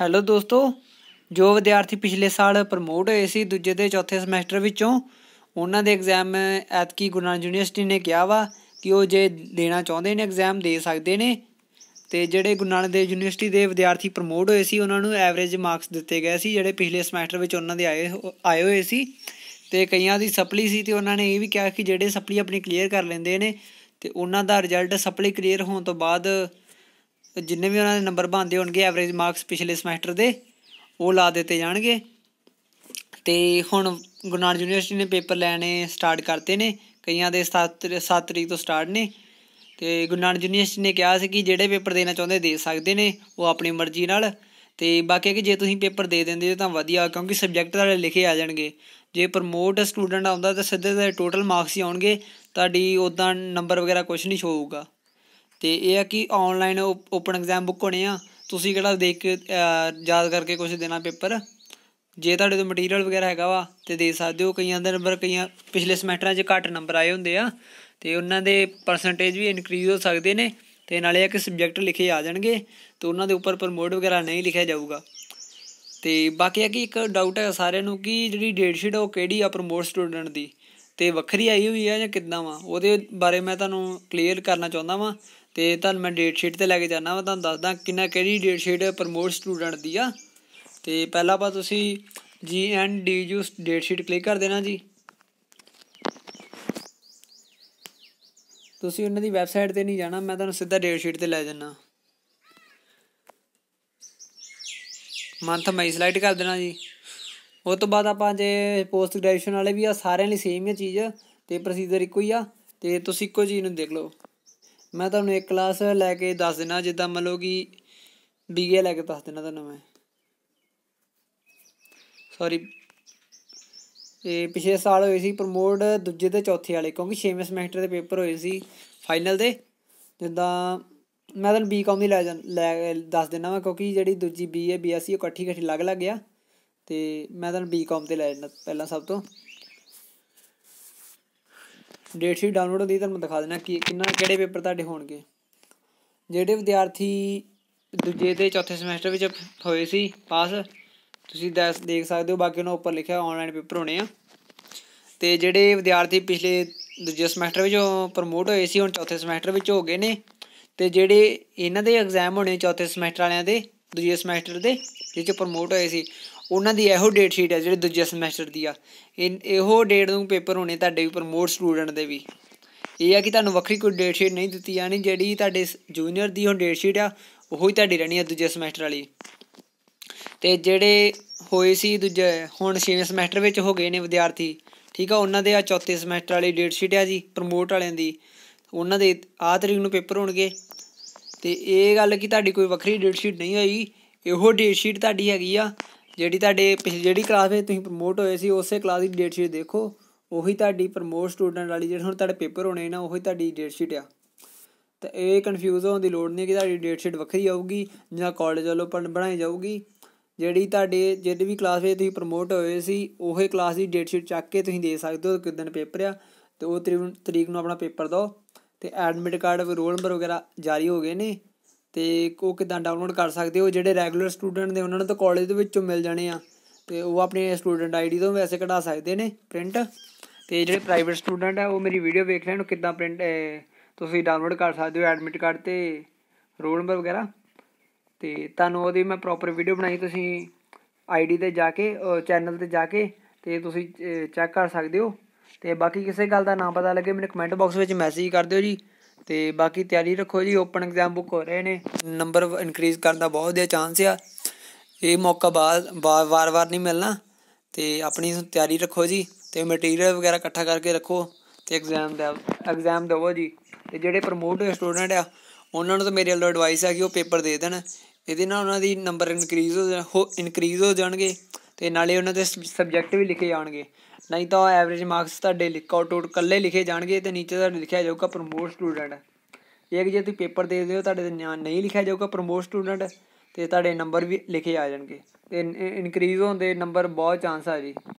hello ਦੋਸਤੋ ਜੋ ਵਿਦਿਆਰਥੀ ਪਿਛਲੇ ਸਾਲ ਪ੍ਰਮੋਟ ਹੋਏ ਸੀ ਦੂਜੇ ਤੇ ਚੌਥੇ ਸਮੈਸਟਰ ਵਿੱਚੋਂ ਉਹਨਾਂ ਦੇ ਐਗਜ਼ਾਮ ਐਤਕੀ ਗੁਰਨਾਨ ਯੂਨੀਵਰਸਿਟੀ ਨੇ ਕਿਹਾ ਵਾ ਕਿ ਉਹ ਜੇ ਦੇਣਾ ਚਾਹੁੰਦੇ ਨੇ ਐਗਜ਼ਾਮ ਦੇ ਸਕਦੇ ਨੇ ਤੇ ਜਿਹੜੇ ਗੁਰਨਾਨ ਦੇ ਯੂਨੀਵਰਸਿਟੀ ਦੇ ਵਿਦਿਆਰਥੀ ਪ੍ਰਮੋਟ ਹੋਏ ਸੀ ਉਹਨਾਂ ਨੂੰ ਐਵਰੇਜ ਮਾਰਕਸ ਦਿੱਤੇ ਗਏ ਸੀ ਜਿਹੜੇ ਪਿਛਲੇ ਸਮੈਸਟਰ ਵਿੱਚ ਉਹਨਾਂ ਦੇ ਆਏ ਆਏ ਹੋਏ ਸੀ ਤੇ ਕਈਆਂ ਦੀ ਸਪਲੀ ਸੀ ਤੇ ਉਹਨਾਂ ਨੇ ਇਹ ਵੀ ਕਿਹਾ ਕਿ ਜਿਹੜੇ ਸਪਲੀ ਆਪਣੀ ਕਲੀਅਰ ਕਰ ਲੈਂਦੇ ਨੇ ਤੇ ਉਹਨਾਂ ਦਾ ਰਿਜ਼ਲਟ ਸਪਲੀ ਕਲੀਅਰ ਹੋਣ ਤੋਂ ਬਾਅਦ ਜਿੰਨੇ ਵੀ ਉਹਨਾਂ ਦੇ ਨੰਬਰ ਬਣਦੇ ਹੋਣਗੇ ਐਵਰੇਜ ਮਾਰਕਸ ਪਿਛਲੇ ਸਮੈਸਟਰ ਦੇ ਉਹ ਲਾ ਦਿੱਤੇ ਜਾਣਗੇ ਤੇ ਹੁਣ ਗੁਰੂ ਯੂਨੀਵਰਸਿਟੀ ਨੇ ਪੇਪਰ ਲੈਣੇ ਸਟਾਰਟ ਕਰਤੇ ਨੇ ਕਈਆਂ ਦੇ 7 ਤਰੀਕ ਤੋਂ ਸਟਾਰਟ ਨੇ ਤੇ ਗੁਰੂ ਯੂਨੀਵਰਸਿਟੀ ਨੇ ਕਿਹਾ ਸੀ ਕਿ ਜਿਹੜੇ ਪੇਪਰ ਦੇਣਾ ਚਾਹੁੰਦੇ ਦੇ ਸਕਦੇ ਨੇ ਉਹ ਆਪਣੀ ਮਰਜ਼ੀ ਨਾਲ ਤੇ ਬਾਕੀ ਕਿ ਜੇ ਤੁਸੀਂ ਪੇਪਰ ਦੇ ਦਿੰਦੇ ਹੋ ਤਾਂ ਵਧੀਆ ਕਿਉਂਕਿ ਸਬਜੈਕਟ ਤੁਹਾਡੇ ਲਿਖੇ ਆ ਜਾਣਗੇ ਜੇ ਪ੍ਰਮੋਟ ਸਟੂਡੈਂਟ ਆਉਂਦਾ ਤਾਂ ਸਿੱਧੇ ਦਾ ਟੋਟਲ ਮਾਰਕਸ ਹੀ ਆਉਣਗੇ ਤੁਹਾਡੀ ਉਦਾਂ ਨੰਬਰ ਵਗੈਰਾ ਕੁਝ ਨਹੀਂ ਸ਼ੋ ਹੋਊਗਾ ਤੇ ਇਹ ਆ ਕਿ ਆਨਲਾਈਨ ਓਪਨ ਐਗਜ਼ਾਮ ਬੁੱਕ ਹੋਣੇ ਆ ਤੁਸੀਂ ਕਿਹੜਾ ਦੇਖ ਕੇ ਯਾਦ ਕਰਕੇ ਕੁਝ ਦੇਣਾ ਪੇਪਰ ਜੇ ਤੁਹਾਡੇ ਤੋਂ ਮਟੀਰੀਅਲ ਵਗੈਰਾ ਹੈਗਾ ਵਾ ਤੇ ਦੇ ਸਕਦੇ ਹੋ ਕਈਆਂ ਦੇ ਨੰਬਰ ਕਈਆਂ ਪਿਛਲੇ ਸਮੈਸਟਰਾਂ 'ਚ ਘੱਟ ਨੰਬਰ ਆਏ ਹੁੰਦੇ ਆ ਤੇ ਉਹਨਾਂ ਦੇ ਪਰਸੈਂਟੇਜ ਵੀ ਇਨਕਰੀਜ਼ ਹੋ ਸਕਦੇ ਨੇ ਤੇ ਨਾਲੇ ਇੱਕ ਸਬਜੈਕਟ ਲਿਖੇ ਆ ਜਾਣਗੇ ਤੇ ਉਹਨਾਂ ਦੇ ਉੱਪਰ ਪ੍ਰਮੋਟ ਵਗੈਰਾ ਨਹੀਂ ਲਿਖਿਆ ਜਾਊਗਾ ਤੇ ਬਾਕੀ ਆ ਕਿ ਇੱਕ ਡਾਊਟ ਹੈ ਸਾਰਿਆਂ ਨੂੰ ਕਿ ਜਿਹੜੀ ਡੇਟ ਸ਼ੀਟ ਉਹ ਕਿਹੜੀ ਆ ਪ੍ਰਮੋਟ ਸਟੂਡੈਂਟ ਦੀ ਤੇ ਵੱਖਰੀ ਆਈ ਹੋਈ ਆ ਜਾਂ ਕਿੱਦਾਂ ਵਾ ਉਹਦੇ ਬਾਰੇ ਮੈਂ ਤੁਹਾਨੂੰ ਕਲੀਅਰ ਕਰਨਾ ਚਾਹੁੰਦਾ ਵਾਂ ਤੇ ਤੁਹਾਨੂੰ ਮੈਂ ਡੇਟ ਸ਼ੀਟ ਤੇ ਲੈ ਕੇ ਜਾਣਾ ਵਾ ਤੁਹਾਨੂੰ ਦੱਸਦਾ ਕਿੰਨਾ ਕਿਹੜੀ ਡੇਟ ਸ਼ੀਟ ਪ੍ਰਮੋਟ ਸਟੂਡੈਂਟ ਦੀ ਆ ਤੇ ਪਹਿਲਾਂ ਆਪਾਂ ਤੁਸੀਂ G N D U date sheet click ਕਰ ਦੇਣਾ ਜੀ ਤੁਸੀਂ ਉਹਨਾਂ ਦੀ ਵੈਬਸਾਈਟ ਤੇ ਨਹੀਂ ਜਾਣਾ ਮੈਂ ਤੁਹਾਨੂੰ ਸਿੱਧਾ ਡੇਟ ਸ਼ੀਟ ਤੇ ਲੈ ਜਾਣਾ ਮੰਥ ਮਈ ਸਲਾਈਡ ਕਰ ਦੇਣਾ ਜੀ ਉਸ ਤੋਂ ਬਾਅਦ ਆਪਾਂ ਜੇ ਪੋਸਟ ਗ੍ਰੈਜੂਏਸ਼ਨ ਵਾਲੇ ਵੀ ਆ ਸਾਰਿਆਂ ਲਈ ਸੇਮ ਹੀ ਚੀਜ਼ ਤੇ ਪ੍ਰੋਸੀਜਰ ਇੱਕੋ ਹੀ ਆ ਤੇ ਤੁਸੀਂ ਇੱਕੋ ਚੀਜ਼ ਨੂੰ ਦੇਖ ਲਓ ਮੈਂ ਤੁਹਾਨੂੰ ਇੱਕ ਕਲਾਸ ਲੈ ਕੇ ਦੱਸ ਦੇਣਾ ਜਿੱਦਾਂ ਮੰਨ ਲਓ ਕਿ ਬੀਏ ਲੈ ਕੇ ਦੱਸ ਦੇਣਾ ਤੁਹਾਨੂੰ ਮੈਂ ਸੌਰੀ ਇਹ ਪਿਛਲੇ ਸਾਲ ਹੋਏ ਸੀ ਪ੍ਰਮੋਟ ਦੂਜੇ ਤੇ ਚੌਥੇ ਵਾਲੇ ਕਿਉਂਕਿ 6ਵੇਂ ਸਮੈਸਟਰ ਦੇ ਪੇਪਰ ਹੋਏ ਸੀ ਫਾਈਨਲ ਦੇ ਜਿੱਦਾਂ ਮੈਂ ਤੁਹਾਨੂੰ ਬੀਕਾਮ ਦੀ ਲੈ ਲੈ ਦੱਸ ਦੇਣਾ ਵਾ ਕਿਉਂਕਿ ਜਿਹੜੀ ਦੂਜੀ ਬੀਏ ਬੀਐਸਸੀ ਇਕੱਠੀ ਇਕੱਠੀ ਲੱਗ ਲੱਗ ਗਿਆ ਤੇ ਮੈਂ ਤੁਹਾਨੂੰ ਬੀਕਾਮ ਤੇ ਲੈ ਜਾਣਾ ਪਹਿਲਾਂ ਸਭ ਤੋਂ ਡੇਟ ਸ਼ੀਟ ਡਾਊਨਲੋਡ ਹੁੰਦੀ ਤੁਹਾਨੂੰ ਦਿਖਾ ਦੇਣਾ ਕਿ ਕਿੰਨਾ ਕਿਹੜੇ ਪੇਪਰ ਤੁਹਾਡੇ ਹੋਣਗੇ ਜਿਹੜੇ ਵਿਦਿਆਰਥੀ ਦੂਜੇ ਤੇ ਚੌਥੇ ਸਮੈਸਟਰ ਵਿੱਚ ਹੋਏ ਸੀ ਪਾਸ ਤੁਸੀਂ ਦੇਖ ਸਕਦੇ ਹੋ ਬਾਕੀ ਨੂੰ ਉੱਪਰ ਲਿਖਿਆ ਆਨਲਾਈਨ ਪੇਪਰ ਹੋਣੇ ਆ ਤੇ ਜਿਹੜੇ ਵਿਦਿਆਰਥੀ ਪਿਛਲੇ ਦੂਜੇ ਸਮੈਸਟਰ ਵਿੱਚ ਪ੍ਰਮੋਟ ਹੋਏ ਸੀ ਹੁਣ ਚੌਥੇ ਸਮੈਸਟਰ ਵਿੱਚ ਹੋ ਗਏ ਨੇ ਤੇ ਜਿਹੜੇ ਇਹਨਾਂ ਦੇ ਐਗਜ਼ਾਮ ਹੋਣੇ ਚੌਥੇ ਸਮੈਸਟਰ ਵਾਲਿਆਂ ਦੇ ਦੂਜੇ ਸਮੈਸਟਰ ਦੇ ਜਿਹਦੇ ਚ ਪ੍ਰਮੋਟ ਹੋਏ ਸੀ ਉਹਨਾਂ ਦੀ ਇਹੋ ਡੇਟ ਸ਼ੀਟ ਹੈ ਜਿਹੜੇ ਦੂਜੇ ਸਮੈਸਟਰ ਦੀ ਆ ਇਹੋ ਡੇਟ ਨੂੰ ਪੇਪਰ ਹੋਣੇ ਤੁਹਾਡੇ ਵੀ ਪ੍ਰਮੋਟ ਸਟੂਡੈਂਟ ਦੇ ਵੀ ਇਹ ਆ ਕਿ ਤੁਹਾਨੂੰ ਵੱਖਰੀ ਕੋਈ ਡੇਟ ਸ਼ੀਟ ਨਹੀਂ ਦਿੱਤੀ ਜਾਣੀ ਜਿਹੜੀ ਤੁਹਾਡੇ ਜੂਨੀਅਰ ਦੀ ਹੁਣ ਡੇਟ ਸ਼ੀਟ ਆ ਉਹ ਹੀ ਤੁਹਾਡੀ ਰਹਿਣੀ ਆ ਦੂਜੇ ਸਮੈਸਟਰ ਵਾਲੀ ਤੇ ਜਿਹੜੇ ਹੋਏ ਸੀ ਦੂਜੇ ਹੁਣ 6ਵੇਂ ਸਮੈਸਟਰ ਵਿੱਚ ਹੋ ਗਏ ਨੇ ਵਿਦਿਆਰਥੀ ਠੀਕ ਆ ਉਹਨਾਂ ਦੇ ਆ ਚੌਥੇ ਸਮੈਸਟਰ ਵਾਲੀ ਡੇਟ ਸ਼ੀਟ ਆ ਜੀ ਪ੍ਰਮੋਟ ਵਾਲਿਆਂ ਦੀ ਉਹਨਾਂ ਦੇ ਆ ਤਰੀਕ ਨੂੰ ਪੇਪਰ ਹੋਣਗੇ ਤੇ ਇਹ ਗੱਲ ਕਿ ਤੁਹਾਡੀ ਕੋਈ ਵੱਖਰੀ ਡੇਟ ਸ਼ੀਟ ਨਹੀਂ ਹੋਈ ਇਹੋ ਡੇਟ ਸ਼ੀਟ ਤੁਹਾਡੀ ਹੈਗੀ ਆ ਜਿਹੜੀ ਤੁਹਾਡੇ ਪਿਛਲੀ ਜਿਹੜੀ ਕਲਾਸ ਵਿੱਚ ਤੁਸੀਂ ਪ੍ਰਮੋਟ ਹੋਏ ਸੀ ਉਸੇ ਕਲਾਸ ਦੀ ਡੇਟ ਸ਼ੀਟ ਦੇਖੋ ਉਹੀ ਤੁਹਾਡੀ ਪ੍ਰਮੋਟ ਸਟੂਡੈਂਟ ਵਾਲੀ ਜਿਹੜੀ ਹੁਣ ਤੁਹਾਡੇ ਪੇਪਰ ਹੋਣੇ ਨਾ ਉਹੀ ਤੁਹਾਡੀ ਡੇਟ ਸ਼ੀਟ ਆ ਤਾਂ ਇਹ ਕਨਫਿਊਜ਼ ਹੋਣ ਦੀ ਲੋੜ ਨਹੀਂ ਕਿ ਤੁਹਾਡੀ ਡੇਟ ਸ਼ੀਟ ਵੱਖਰੀ ਆਊਗੀ ਜਾਂ ਕਾਲਜ ਵੱਲੋਂ ਬਣਾਈ ਜਾਊਗੀ ਜਿਹੜੀ ਤੁਹਾਡੇ ਜਿਹੜੀ ਵੀ ਕਲਾਸ ਵਿੱਚ ਤੁਸੀਂ ਪ੍ਰਮੋਟ ਹੋਏ ਸੀ ਉਹੇ ਕਲਾਸ ਦੀ ਡੇਟ ਸ਼ੀਟ ਚੱਕ ਕੇ ਤੁਸੀਂ ਦੇ ਸਕਦੇ ਹੋ ਕਿਦਨ ਪੇਪਰ ਆ ਤੇ ਉਹ ਤਰੀਕ ਨੂੰ ਆਪਣਾ ਪੇਪਰ ਦਿਓ ਤੇ ਐਡਮਿਟ ਕਾਰਡ ਰੋਲ ਨੰਬਰ ਵਗੈਰਾ ਜਾਰੀ ਹੋ ਗਏ ਨੇ ਤੇ ਉਹ ਕਿਦਾਂ ਡਾਊਨਲੋਡ ਕਰ ਸਕਦੇ ਹੋ ਜਿਹੜੇ ਰੈਗੂਲਰ ਸਟੂਡੈਂਟ ਨੇ ਉਹਨਾਂ ਨੂੰ ਤਾਂ ਕਾਲਜ ਦੇ ਵਿੱਚੋਂ ਮਿਲ ਜਾਣੇ ਆ ਤੇ ਉਹ ਆਪਣੀ ਸਟੂਡੈਂਟ ਆਈਡੀ ਤੋਂ ਵੈਸੇ ਕਢਾ ਸਕਦੇ ਨੇ ਪ੍ਰਿੰਟ ਤੇ ਜਿਹੜੇ ਪ੍ਰਾਈਵੇਟ ਸਟੂਡੈਂਟ ਆ ਉਹ ਮੇਰੀ ਵੀਡੀਓ ਵੇਖ ਲੈਣ ਕਿਦਾਂ ਪ੍ਰਿੰਟ ਤੁਸੀਂ ਡਾਊਨਲੋਡ ਕਰ ਸਕਦੇ ਹੋ ਐਡਮਿਟ ਕਾਰਡ ਤੇ ਰੋਲ ਨੰਬਰ ਵਗੈਰਾ ਤੇ ਤੁਹਾਨੂੰ ਉਹਦੀ ਮੈਂ ਪ੍ਰੋਪਰ ਵੀਡੀਓ ਬਣਾਈ ਤੁਸੀਂ ਆਈਡੀ ਤੇ ਜਾ ਕੇ ਚੈਨਲ ਤੇ ਜਾ ਕੇ ਤੇ ਤੁਸੀਂ ਚੈੱਕ ਕਰ ਸਕਦੇ ਹੋ ਤੇ ਬਾਕੀ ਕਿਸੇ ਗੱਲ ਦਾ ਨਾ ਪਤਾ ਲੱਗੇ ਮੈਨੂੰ ਕਮੈਂਟ ਬਾਕਸ ਵਿੱਚ ਮੈਸੇਜ ਕਰ ਦਿਓ ਜੀ ਤੇ ਬਾਕੀ ਤਿਆਰੀ ਰੱਖੋ ਜੀ ਓਪਨ ਐਗਜ਼ਾਮ ਬੁੱਕ ਹੋ ਰਹੇ ਨੇ ਨੰਬਰ ਇਨਕਰੀਜ਼ ਕਰਨ ਦਾ ਬਹੁਤ ਵਧੀਆ ਚਾਂਸ ਆ ਇਹ ਮੌਕਾ ਵਾਰ-ਵਾਰ ਨਹੀਂ ਮਿਲਣਾ ਤੇ ਆਪਣੀ ਤਿਆਰੀ ਰੱਖੋ ਜੀ ਤੇ ਮਟੀਰੀਅਲ ਵਗੈਰਾ ਇਕੱਠਾ ਕਰਕੇ ਰੱਖੋ ਤੇ ਐਗਜ਼ਾਮ ਦਾ ਐਗਜ਼ਾਮ ਦਵੋ ਜੀ ਤੇ ਜਿਹੜੇ ਪ੍ਰਮੋਟ ਸਟੂਡੈਂਟ ਆ ਉਹਨਾਂ ਨੂੰ ਤਾਂ ਮੇਰੇ ਵੱਲੋਂ ਐਡਵਾਈਸ ਹੈ ਕਿ ਉਹ ਪੇਪਰ ਦੇ ਦੇਣ ਇਹਦੇ ਨਾਲ ਉਹਨਾਂ ਦੀ ਨੰਬਰ ਇਨਕਰੀਜ਼ ਹੋ ਇਨਕਰੀਜ਼ ਹੋ ਜਾਣਗੇ ਤੇ ਨਾਲੇ ਉਹਨਾਂ ਦੇ ਸਬਜੈਕਟ ਵੀ ਲਿਖੇ ਜਾਣਗੇ ਨਹੀਂ ਤਾਂ ਐਵਰੇਜ ਮਾਰਕਸ ਤੁਹਾਡੇ ਆਊਟ ਆਊਟ ਕੱਲੇ ਲਿਖੇ ਜਾਣਗੇ ਤੇ ਨੀਚੇ ਤੁਹਾਡੇ ਲਿਖਿਆ ਜਾਊਗਾ ਪ੍ਰਮੋਟ ਸਟੂਡੈਂਟ ਇਹ ਜੇ ਤੁਸੀਂ ਪੇਪਰ ਦੇ ਦਿਓ ਤੁਹਾਡੇ ਤੇ ਨਹੀਂ ਲਿਖਿਆ ਜਾਊਗਾ ਪ੍ਰਮੋਟ ਸਟੂਡੈਂਟ ਤੇ ਤੁਹਾਡੇ ਨੰਬਰ ਵੀ ਲਿਖੇ ਆ ਜਾਣਗੇ ਤੇ ਇਨਕਰੀਜ਼ ਹੋਣ ਦੇ ਨੰਬਰ ਬਹੁਤ ਚਾਂਸ ਆ ਜੀ